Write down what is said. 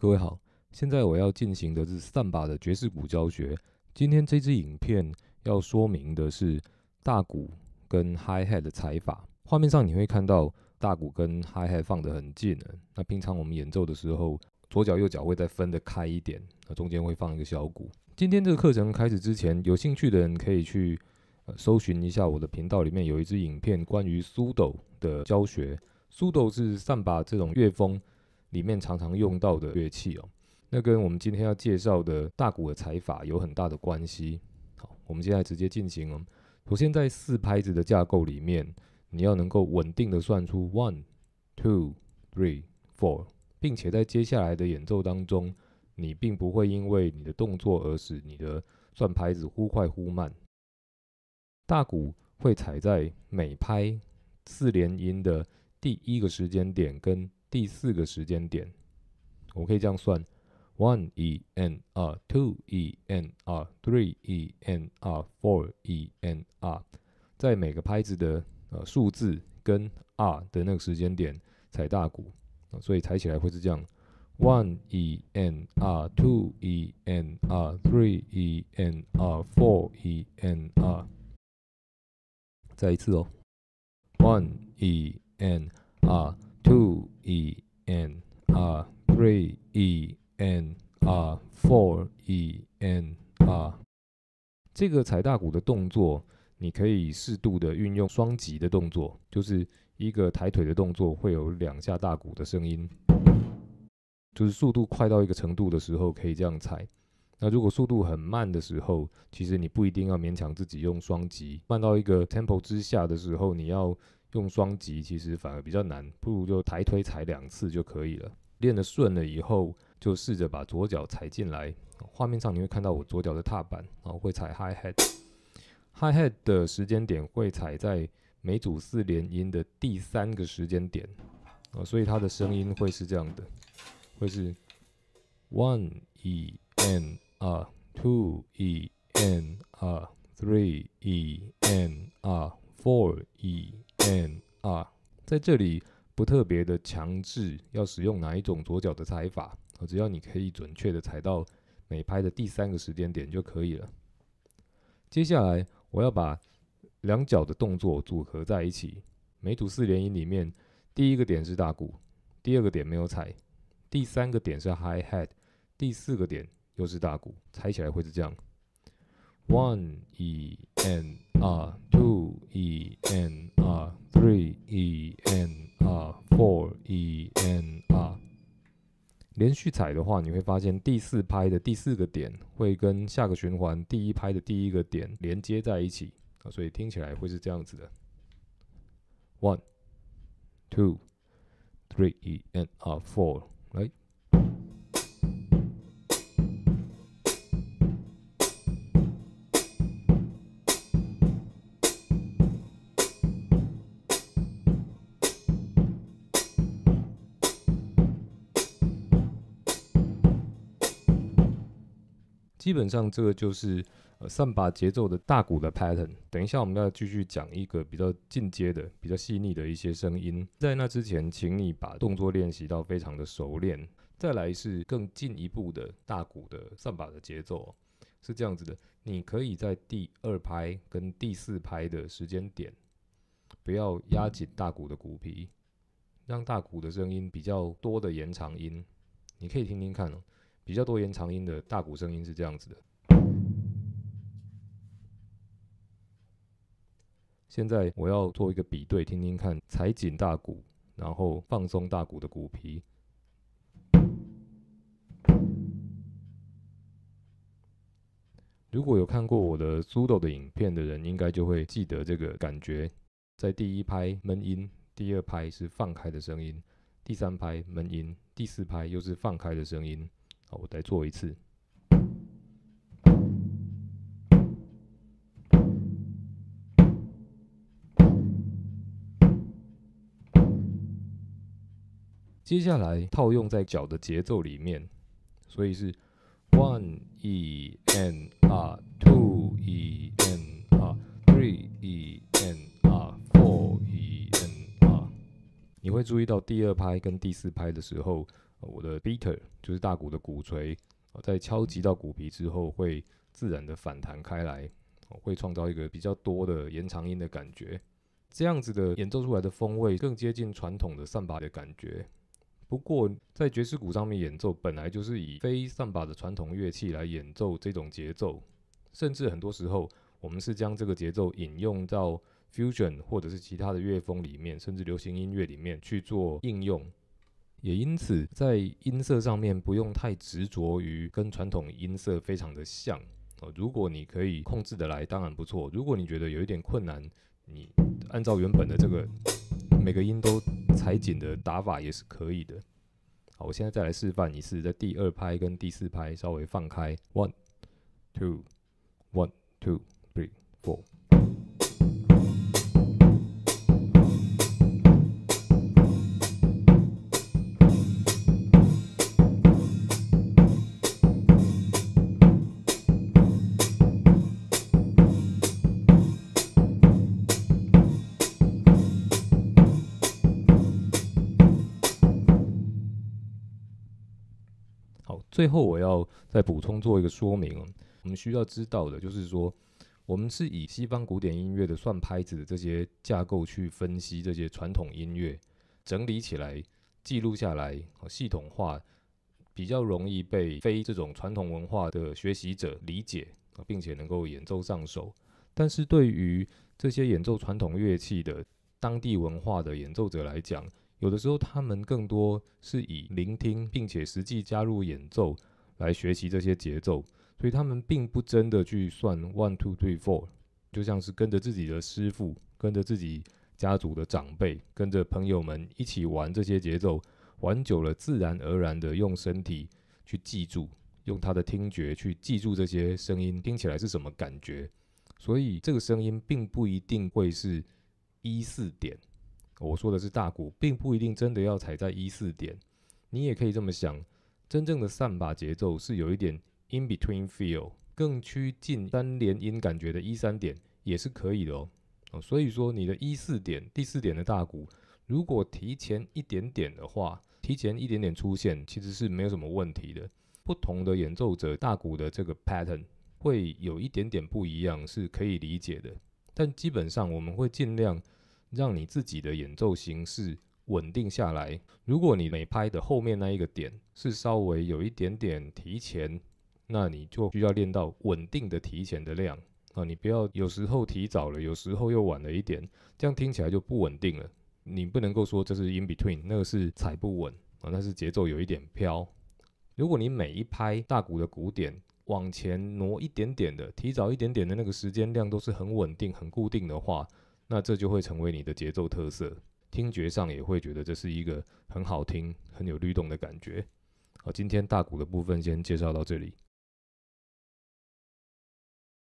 各位好，现在我要进行的是散把的爵士鼓教学。今天这支影片要说明的是大鼓跟 high hat 的踩法。画面上你会看到大鼓跟 high hat 放得很近那平常我们演奏的时候，左脚右脚会再分得开一点，那中间会放一个小鼓。今天这个课程开始之前，有兴趣的人可以去搜寻一下我的频道里面有一支影片关于苏抖的教学。苏抖是散把这种乐风。里面常常用到的乐器哦，那跟我们今天要介绍的大鼓的踩法有很大的关系。好，我们现在直接进行哦。首先在四拍子的架构里面，你要能够稳定的算出 one two three four，并且在接下来的演奏当中，你并不会因为你的动作而使你的算拍子忽快忽慢。大鼓会踩在每拍四连音的第一个时间点跟。第四个时间点，我可以这样算：one e n r two e n r three e n r four e n r，在每个拍子的呃数字跟 r 的那个时间点踩大鼓，所以踩起来会是这样：one e n r two e n r three e n r four e n r。再一次哦，one e n r。Two E N R, three E N R, four E N R。这个踩大鼓的动作，你可以适度的运用双击的动作，就是一个抬腿的动作，会有两下大鼓的声音。就是速度快到一个程度的时候，可以这样踩。那如果速度很慢的时候，其实你不一定要勉强自己用双击。慢到一个 tempo 之下的时候，你要。用双击其实反而比较难，不如就抬腿踩两次就可以了。练得顺了以后，就试着把左脚踩进来。画面上你会看到我左脚的踏板，然后会踩 high head。high head 的时间点会踩在每组四连音的第三个时间点，啊，所以它的声音会是这样的，会是 one e n r two e n r three e n r four e。n R，在这里不特别的强制要使用哪一种左脚的踩法，只要你可以准确的踩到每拍的第三个时间点就可以了。接下来我要把两脚的动作组合在一起。每组四连音里面，第一个点是大鼓，第二个点没有踩，第三个点是 high hat，第四个点又是大鼓，踩起来会是这样：one e n 二 two e n。E N R four E N R，连续踩的话，你会发现第四拍的第四个点会跟下个循环第一拍的第一个点连接在一起啊，所以听起来会是这样子的：One, two, three E N R four，right? 基本上这个就是上把节奏的大鼓的 pattern。等一下我们要继续讲一个比较进阶的、比较细腻的一些声音。在那之前，请你把动作练习到非常的熟练。再来是更进一步的大鼓的上把的节奏，是这样子的：你可以在第二拍跟第四拍的时间点，不要压紧大鼓的鼓皮，让大鼓的声音比较多的延长音。你可以听听看。比较多延长音的大鼓声音是这样子的。现在我要做一个比对，听听看踩紧大鼓，然后放松大鼓的鼓皮。如果有看过我的 Sudo 的影片的人，应该就会记得这个感觉：在第一拍闷音，第二拍是放开的声音，第三拍闷音，第四拍又是放开的声音。好，我再做一次。接下来套用在脚的节奏里面，所以是 one e n r two e n r three e n r four e n r。你会注意到第二拍跟第四拍的时候。我的 beater 就是大鼓的鼓槌，在敲击到鼓皮之后，会自然的反弹开来，会创造一个比较多的延长音的感觉。这样子的演奏出来的风味更接近传统的扇把的感觉。不过，在爵士鼓上面演奏，本来就是以非扇把的传统乐器来演奏这种节奏，甚至很多时候，我们是将这个节奏引用到 fusion 或者是其他的乐风里面，甚至流行音乐里面去做应用。也因此，在音色上面不用太执着于跟传统音色非常的像哦。如果你可以控制得来，当然不错。如果你觉得有一点困难，你按照原本的这个每个音都踩紧的打法也是可以的。好，我现在再来示范一次，在第二拍跟第四拍稍微放开。One, two, one, two, three, four。好，最后我要再补充做一个说明。我们需要知道的就是说，我们是以西方古典音乐的算拍子的这些架构去分析这些传统音乐，整理起来、记录下来、系统化，比较容易被非这种传统文化的学习者理解，并且能够演奏上手。但是对于这些演奏传统乐器的当地文化的演奏者来讲，有的时候，他们更多是以聆听，并且实际加入演奏来学习这些节奏，所以他们并不真的去算 one two three four，就像是跟着自己的师傅，跟着自己家族的长辈，跟着朋友们一起玩这些节奏，玩久了，自然而然的用身体去记住，用他的听觉去记住这些声音听起来是什么感觉，所以这个声音并不一定会是一四点。我说的是大鼓，并不一定真的要踩在一四点，你也可以这么想。真正的散把节奏是有一点 in between feel，更趋近单连音感觉的一三点也是可以的哦。哦，所以说你的一四点、第四点的大鼓，如果提前一点点的话，提前一点点出现，其实是没有什么问题的。不同的演奏者大鼓的这个 pattern 会有一点点不一样，是可以理解的。但基本上我们会尽量。让你自己的演奏形式稳定下来。如果你每拍的后面那一个点是稍微有一点点提前，那你就需要练到稳定的提前的量啊！你不要有时候提早了，有时候又晚了一点，这样听起来就不稳定了。你不能够说这是 in between，那个是踩不稳啊，那是节奏有一点飘。如果你每一拍大鼓的鼓点往前挪一点点的，提早一点点的那个时间量都是很稳定、很固定的话，那这就会成为你的节奏特色，听觉上也会觉得这是一个很好听、很有律动的感觉。好，今天大鼓的部分先介绍到这里。